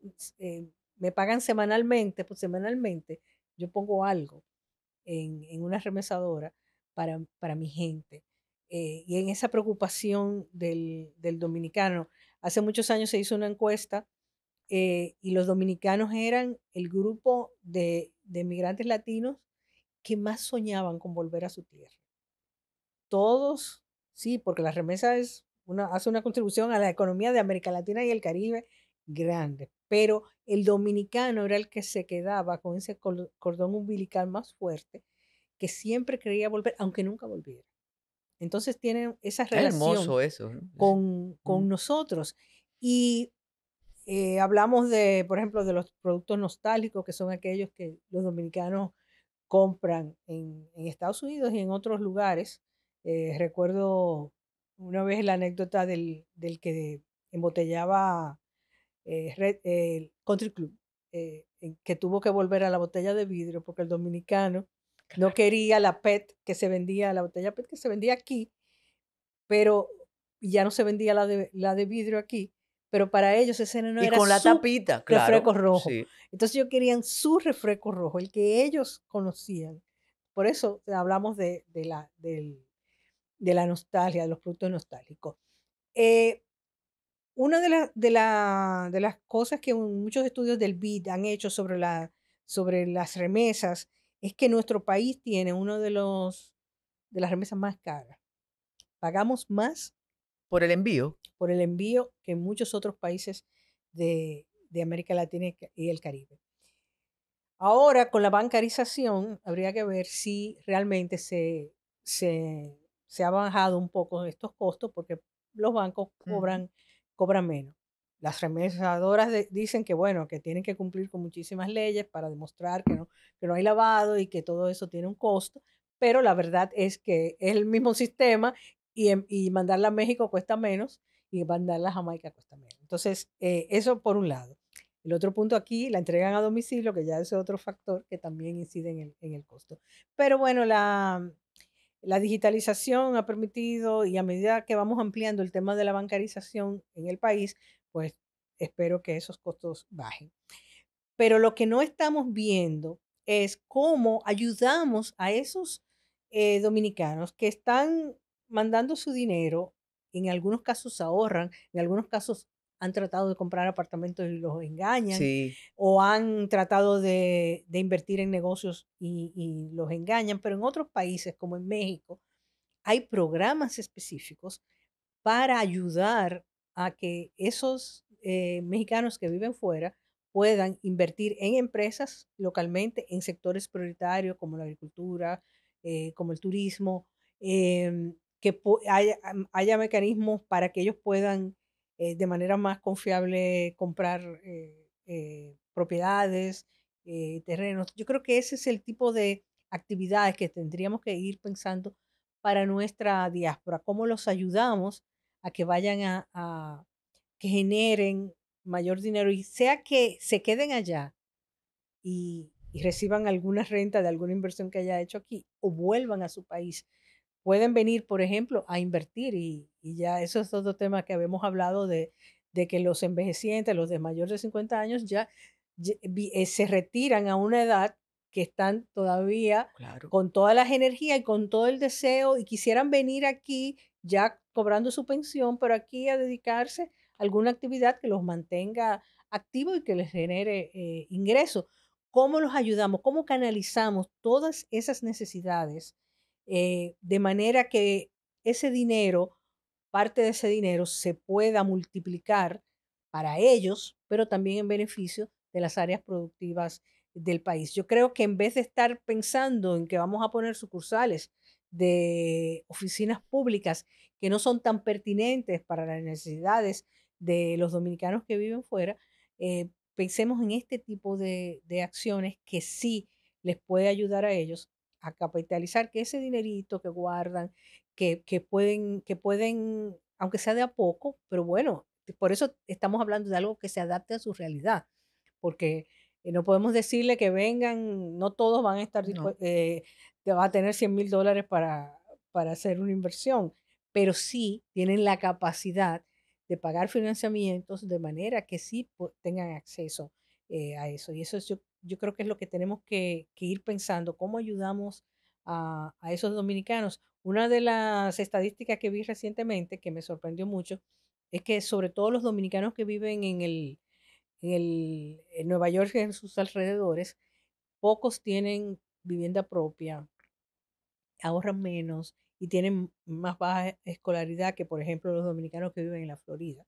me pagan semanalmente, pues semanalmente yo pongo algo en, una remesadora para, para mi gente. Eh, y en esa preocupación del, dominicano, hace muchos años se hizo una encuesta eh, y los dominicanos eran el grupo de, de migrantes latinos que más soñaban con volver a su tierra. Todos, sí, porque la remesa es una, hace una contribución a la economía de América Latina y el Caribe grande, pero el dominicano era el que se quedaba con ese cordón umbilical más fuerte, que siempre creía volver, aunque nunca volviera. Entonces tienen esa relación con, nosotros. Y eh, hablamos de, por ejemplo, de los productos nostálgicos, que son aquellos que los dominicanos compran en, Estados Unidos y en otros lugares. Eh, recuerdo una vez la anécdota del, del que embotellaba eh, el Country Club, eh, que tuvo que volver a la botella de vidrio porque el dominicano no quería la PET que se vendía, la botella PET que se vendía aquí, pero ya no se vendía la de, la de vidrio aquí, pero para ellos ese no era con la su refresco rojo. Entonces ellos querían su refresco rojo, el que ellos conocían. Por eso hablamos de, de la, de la nostalgia, de los productos nostálgicos. Eh, una de, las de, la, de, las cosas que muchos estudios del BID han hecho sobre, la, sobre las remesas es que nuestro país tiene una de, los, de las remesas más caras. Pagamos más. Por el envío. Por el envío que muchos otros países de, de América Latina y el Caribe. Ahora, con la bancarización, habría que ver si realmente se, se, ha bajado un poco estos costos, porque los bancos cobran cobra menos. Las remesadoras dicen que, bueno, que tienen que cumplir con muchísimas leyes para demostrar que no, que no hay lavado y que todo eso tiene un costo, pero la verdad es que es el mismo sistema y, mandarla a México cuesta menos y mandarla a Jamaica cuesta menos. Entonces, eh, eso por un lado. El otro punto aquí, la entregan a domicilio, que ya es otro factor que también incide en el, en el costo. Pero bueno, la, la digitalización ha permitido y a medida que vamos ampliando el tema de la bancarización en el país, pues espero que esos costos bajen. Pero lo que no estamos viendo es cómo ayudamos a esos eh, dominicanos que están mandando su dinero, en algunos casos ahorran, en algunos casos han tratado de comprar apartamentos y los engañan, o han tratado de, invertir en negocios y, los engañan, pero en otros países como en México hay programas específicos para ayudar a que esos eh, mexicanos que viven fuera puedan invertir en empresas localmente, en sectores prioritarios como la agricultura, eh, como el turismo, em, que haya mecanismos para que ellos puedan eh, de manera más confiable comprar eh, eh, propiedades, terrenos. Yo creo que ese es el tipo de actividades que tendríamos que ir pensando para nuestra diáspora, cómo los ayudamos a que vayan a, que generen mayor dinero y sea que se queden allá y, y reciban alguna renta de alguna inversión que haya hecho aquí o vuelvan a su país. Pueden venir, por ejemplo, a invertir y, y ya eso es otro tema que habíamos hablado de, que los envejecientes, los de mayor de 50 años, ya, eh, se retiran a una edad que están todavía con todas las energías y con todo el deseo y quisieran venir aquí ya cobrando su pensión, pero aquí a dedicarse a alguna actividad que los mantenga activos y que les genere eh, ingresos. ¿Cómo los ayudamos? ¿Cómo canalizamos todas esas necesidades eh, de manera que ese dinero parte de ese dinero se pueda multiplicar para ellos, pero también en beneficio de las áreas productivas del país. Yo creo que en vez de estar pensando en que vamos a poner sucursales de oficinas públicas que no son tan pertinentes para las necesidades de los dominicanos que viven fuera, eh, pensemos en este tipo de, de, acciones que sí les puede ayudar a ellos a capitalizar que ese dinerito que guardan, que, pueden, que pueden, aunque sea de a poco, pero bueno, por eso estamos hablando de algo que se adapte a su realidad, porque eh, no podemos decirle que vengan, no todos van a estar, eh, va a tener 100 mil dólares para, para hacer una inversión, pero sí tienen la capacidad de pagar financiamientos de manera que sí tengan acceso eh, a eso. Y eso yo, yo, creo que es lo que tenemos que ir pensando, cómo ayudamos a, esos dominicanos. Una de las estadísticas que vi recientemente que me sorprendió mucho es que sobre todo los dominicanos que viven en, el, el, Nueva York y en sus alrededores, pocos tienen vivienda propia, ahorran menos y tienen más baja escolaridad que, por ejemplo, los dominicanos que viven en la Florida.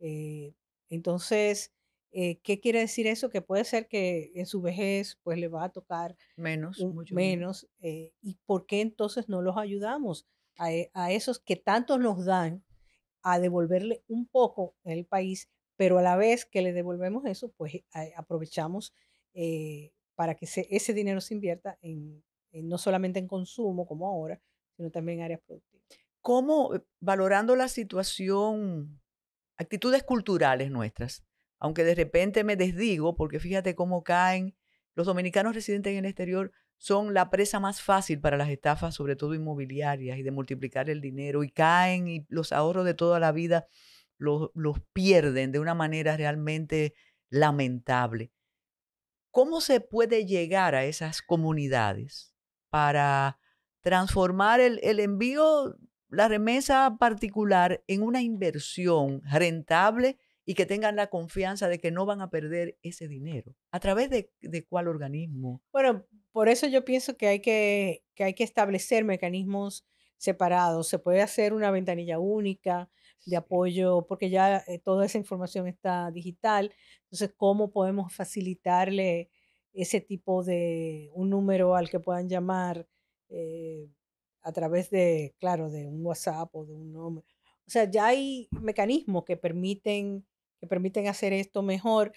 Eh, entonces, eh, ¿Qué quiere decir eso? Que puede ser que en su vejez pues le va a tocar menos, mucho menos. Eh, ¿Y por qué entonces no los ayudamos e, a, esos que tanto nos dan a devolverle un poco el país, pero a la vez que le devolvemos eso, pues eh, aprovechamos para que ese dinero se invierta en, no solamente en consumo como ahora, sino también en áreas productivas. ¿Cómo, valorando la situación, actitudes culturales nuestras? aunque de repente me desdigo, porque fíjate cómo caen los dominicanos residentes en el exterior son la presa más fácil para las estafas, sobre todo inmobiliarias, y de multiplicar el dinero, y caen y los ahorros de toda la vida los, pierden de una manera realmente lamentable. ¿Cómo se puede llegar a esas comunidades para transformar el, el envío, la remesa particular, en una inversión rentable? y que tengan la confianza de que no van a perder ese dinero. ¿A través de, cuál organismo? Bueno, por eso yo pienso que hay que, hay que establecer mecanismos separados. Se puede hacer una ventanilla única de apoyo, porque ya eh, toda esa información está digital. Entonces, ¿cómo podemos facilitarle ese tipo de un número al que puedan llamar eh, a través de, claro, de un WhatsApp o de un nombre? O sea, ya hay mecanismos que permiten que permiten hacer esto mejor.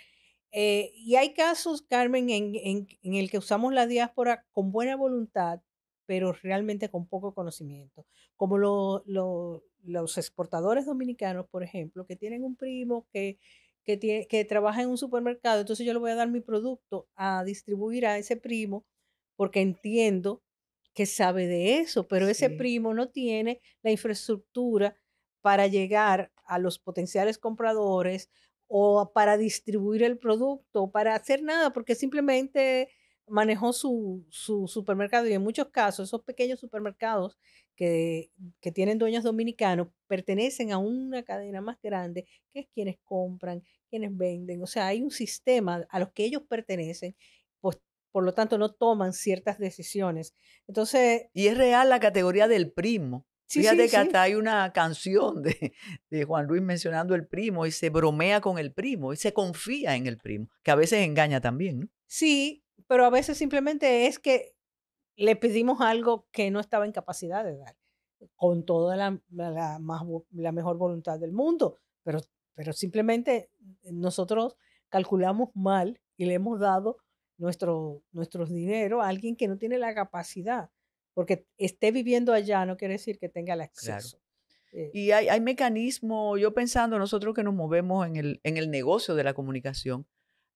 Eh, y hay casos, Carmen, en, el que usamos la diáspora con buena voluntad, pero realmente con poco conocimiento, como los exportadores dominicanos, por ejemplo, que tienen un primo que, que, tiene, que trabaja en un supermercado, entonces yo le voy a dar mi producto a distribuir a ese primo porque entiendo que sabe de eso, pero ese primo no tiene la infraestructura para llegar a los potenciales compradores o para distribuir el producto, para hacer nada, porque simplemente manejó su, supermercado y en muchos casos esos pequeños supermercados que, tienen dueños dominicanos pertenecen a una cadena más grande que es quienes compran, quienes venden, o sea, hay un sistema a los que ellos pertenecen, pues por lo tanto no toman ciertas decisiones. Entonces... Y es real la categoría del primo. Fíjate que hasta hay una canción de, Juan Luis mencionando el primo y se bromea con el primo y se confía en el primo, que a veces engaña también, ¿no? Sí, pero a veces simplemente es que le pedimos algo que no estaba en capacidad de dar, con toda la, más, la mejor voluntad del mundo, pero, pero simplemente nosotros calculamos mal y le hemos dado nuestro, nuestros dinero a alguien que no tiene la capacidad porque esté viviendo allá no quiere decir que tenga el acceso. Eh. y hay, hay mecanismos, yo pensando, nosotros que nos movemos en el, en el negocio de la comunicación,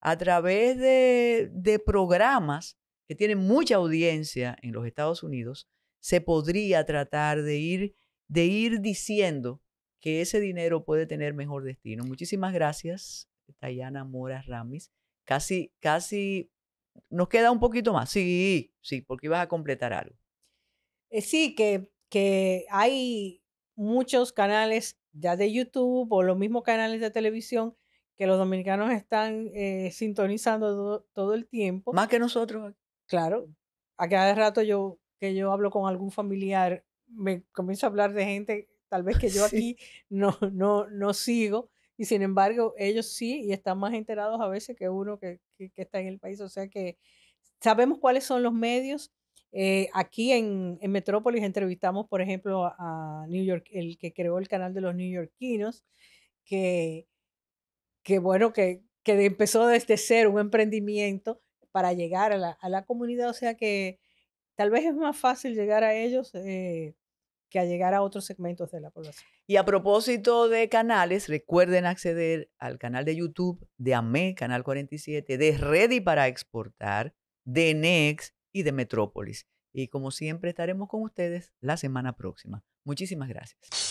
a través de, programas que tienen mucha audiencia en los Estados Unidos, se podría tratar de ir, de ir diciendo que ese dinero puede tener mejor destino. Muchísimas gracias, Tayana Mora Ramis. Casi, casi nos queda un poquito más. Sí, sí, porque ibas a completar algo. Eh, sí, que, hay muchos canales ya de YouTube o los mismos canales de televisión que los dominicanos están eh, sintonizando todo, el tiempo. Más que nosotros. Claro. A cada rato yo que yo hablo con algún familiar, me comienzo a hablar de gente tal vez que yo aquí no, no, no sigo. Y sin embargo, ellos sí, y están más enterados a veces que uno que está en el país. O sea que sabemos cuáles son los medios, eh, aquí en, Metrópolis entrevistamos, por ejemplo, a New York, el que creó el canal de los neoyorquinos, que, que bueno, que, empezó desde ser un emprendimiento para llegar a la, comunidad. O sea que tal vez es más fácil llegar a ellos eh, que a llegar a otros segmentos de la población. Y a propósito de canales, recuerden acceder al canal de YouTube de AME, Canal 47, de Ready para Exportar, de NEXT y de Metrópolis. Y como siempre estaremos con ustedes la semana próxima. Muchísimas gracias.